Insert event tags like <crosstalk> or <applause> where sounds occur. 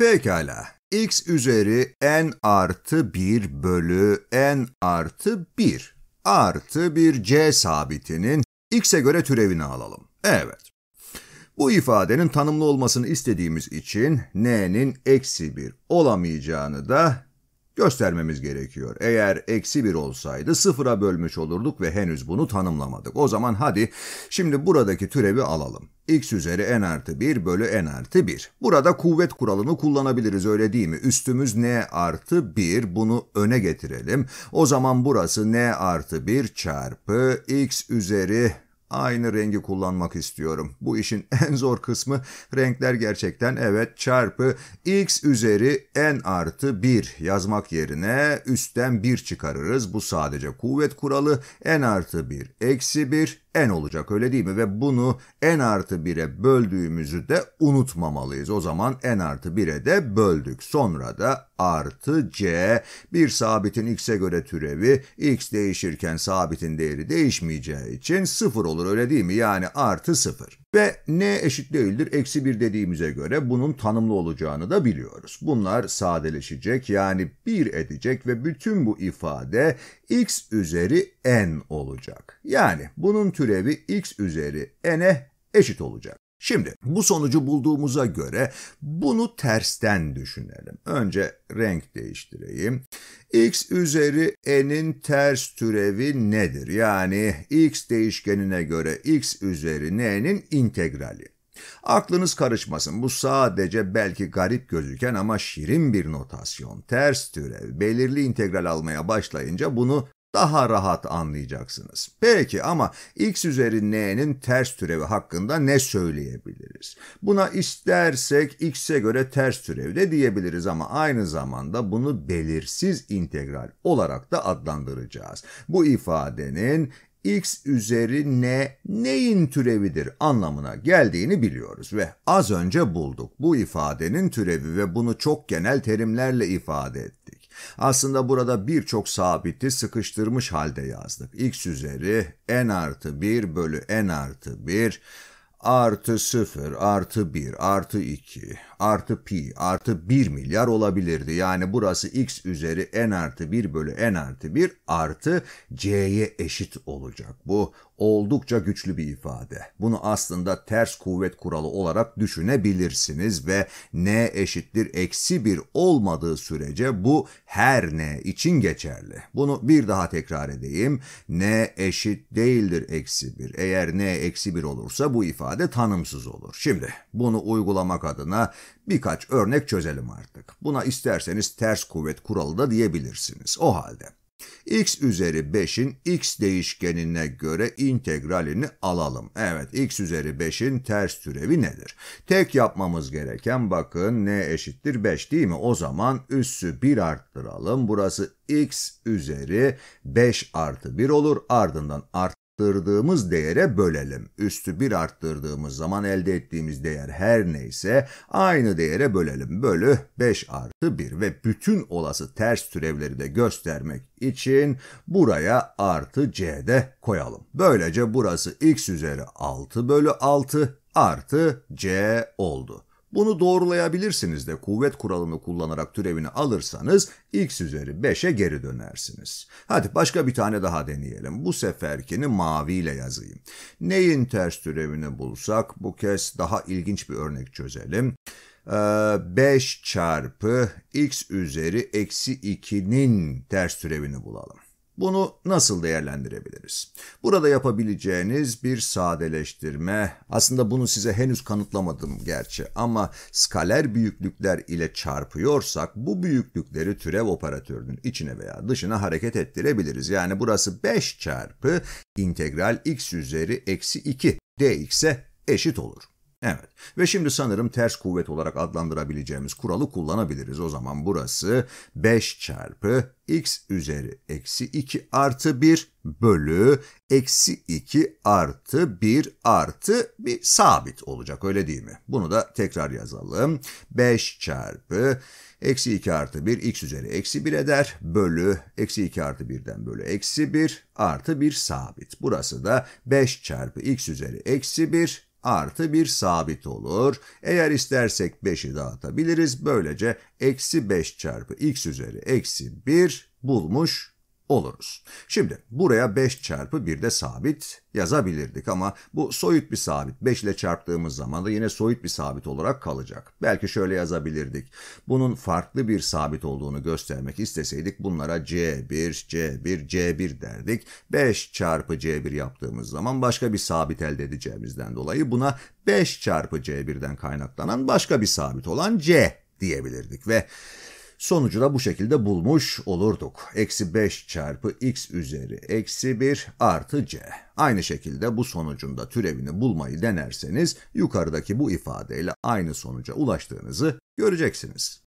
Pekala. x üzeri n artı 1 bölü n artı 1 artı bir c sabitinin x'e göre türevini alalım. Evet. Bu ifadenin tanımlı olmasını istediğimiz için n'nin eksi 1 olamayacağını da göstermemiz gerekiyor. Eğer eksi bir olsaydı sıfıra bölmüş olurduk ve henüz bunu tanımlamadık. O zaman hadi şimdi buradaki türevi alalım. x üzeri n artı 1 bölü n artı 1. Burada kuvvet kuralını kullanabiliriz öyle değil mi? Üstümüz n artı 1 bunu öne getirelim. O zaman burası n artı 1 çarpı x üzeri Aynı rengi kullanmak istiyorum. Bu işin <laughs> en zor kısmı renkler gerçekten evet çarpı x üzeri n artı 1 yazmak yerine üstten 1 çıkarırız. Bu sadece kuvvet kuralı n artı 1 eksi 1 en olacak öyle değil mi? Ve bunu en artı 1'e böldüğümüzü de unutmamalıyız. O zaman en artı 1'e de böldük. Sonra da artı c bir sabitin x'e göre türevi x değişirken sabitin değeri değişmeyeceği için 0 olur öyle değil mi? Yani artı 0. Ve n eşit değildir eksi 1 dediğimize göre bunun tanımlı olacağını da biliyoruz. Bunlar sadeleşecek yani 1 edecek ve bütün bu ifade x üzeri n olacak. Yani bunun türevi x üzeri n'e eşit olacak. Şimdi bu sonucu bulduğumuza göre bunu tersten düşünelim. Önce renk değiştireyim. x üzeri n'in ters türevi nedir? Yani x değişkenine göre x üzeri n'in integrali. Aklınız karışmasın bu sadece belki garip gözüken ama şirin bir notasyon. Ters türev belirli integral almaya başlayınca bunu daha rahat anlayacaksınız. Peki ama x üzeri n'nin ters türevi hakkında ne söyleyebiliriz? Buna istersek x'e göre ters türev de diyebiliriz ama aynı zamanda bunu belirsiz integral olarak da adlandıracağız. Bu ifadenin x üzeri n neyin türevidir anlamına geldiğini biliyoruz ve az önce bulduk. Bu ifadenin türevi ve bunu çok genel terimlerle ifade ettik. Aslında burada birçok sabiti sıkıştırmış halde yazdık. x üzeri n artı 1 bölü n artı 1 artı 0, artı 1, artı 2, artı pi, artı 1 milyar olabilirdi. Yani burası x üzeri n artı 1 bölü n artı 1 artı c'ye eşit olacak. Bu oldukça güçlü bir ifade. Bunu aslında ters kuvvet kuralı olarak düşünebilirsiniz ve n eşittir eksi 1 olmadığı sürece bu her n için geçerli. Bunu bir daha tekrar edeyim. n eşit değildir eksi 1. Eğer n eksi 1 olursa bu ifade ifade tanımsız olur. Şimdi bunu uygulamak adına birkaç örnek çözelim artık. Buna isterseniz ters kuvvet kuralı da diyebilirsiniz. O halde x üzeri 5'in x değişkenine göre integralini alalım. Evet x üzeri 5'in ters türevi nedir? Tek yapmamız gereken bakın n eşittir 5 değil mi? O zaman üssü 1 arttıralım. Burası x üzeri 5 artı 1 olur. Ardından art arttırdığımız değere bölelim. Üstü 1 arttırdığımız zaman elde ettiğimiz değer her neyse aynı değere bölelim. Bölü 5 artı 1 ve bütün olası ters türevleri de göstermek için buraya artı c de koyalım. Böylece burası x üzeri 6 bölü 6 artı c oldu. Bunu doğrulayabilirsiniz de kuvvet kuralını kullanarak türevini alırsanız x üzeri 5'e geri dönersiniz. Hadi başka bir tane daha deneyelim. Bu seferkini maviyle yazayım. Neyin ters türevini bulsak bu kez daha ilginç bir örnek çözelim. 5 ee, çarpı x üzeri eksi 2'nin ters türevini bulalım. Bunu nasıl değerlendirebiliriz? Burada yapabileceğiniz bir sadeleştirme, aslında bunu size henüz kanıtlamadım gerçi ama skaler büyüklükler ile çarpıyorsak bu büyüklükleri türev operatörünün içine veya dışına hareket ettirebiliriz. Yani burası 5 çarpı integral x üzeri eksi 2 dx'e eşit olur. Evet ve şimdi sanırım ters kuvvet olarak adlandırabileceğimiz kuralı kullanabiliriz. O zaman burası 5 çarpı x üzeri eksi 2 artı 1 bölü eksi 2 artı 1 artı bir sabit olacak öyle değil mi? Bunu da tekrar yazalım. 5 çarpı eksi 2 artı 1 x üzeri eksi 1 eder bölü eksi 2 artı 1'den bölü eksi 1 artı 1 sabit. Burası da 5 çarpı x üzeri eksi 1 artı 1 sabit olur. Eğer istersek 5'i dağıtabiliriz. Böylece eksi 5 çarpı x üzeri eksi 1 bulmuş oluruz. Şimdi buraya 5 çarpı 1 de sabit yazabilirdik ama bu soyut bir sabit. 5 ile çarptığımız zaman da yine soyut bir sabit olarak kalacak. Belki şöyle yazabilirdik. Bunun farklı bir sabit olduğunu göstermek isteseydik bunlara C1, C1, C1 derdik. 5 çarpı C1 yaptığımız zaman başka bir sabit elde edeceğimizden dolayı buna 5 çarpı C1'den kaynaklanan başka bir sabit olan C diyebilirdik ve Sonucu da bu şekilde bulmuş olurduk. Eksi 5 çarpı x üzeri eksi 1 artı c. Aynı şekilde bu sonucun da türevini bulmayı denerseniz yukarıdaki bu ifadeyle aynı sonuca ulaştığınızı göreceksiniz.